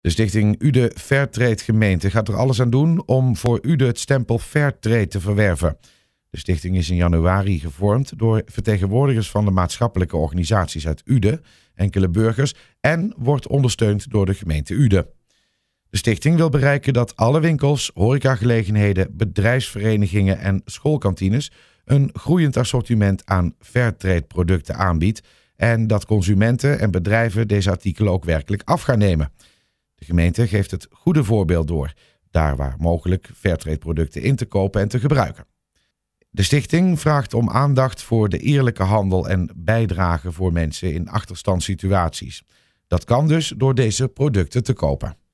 De stichting Ude Fairtrade Gemeente gaat er alles aan doen om voor Ude het stempel Fairtrade te verwerven. De stichting is in januari gevormd door vertegenwoordigers van de maatschappelijke organisaties uit Ude, enkele burgers en wordt ondersteund door de gemeente Ude. De stichting wil bereiken dat alle winkels, horecagelegenheden, bedrijfsverenigingen en schoolkantines een groeiend assortiment aan fairtrade producten aanbiedt en dat consumenten en bedrijven deze artikelen ook werkelijk af gaan nemen. De gemeente geeft het goede voorbeeld door, daar waar mogelijk Fairtrade producten in te kopen en te gebruiken. De stichting vraagt om aandacht voor de eerlijke handel en bijdrage voor mensen in achterstandssituaties. Dat kan dus door deze producten te kopen.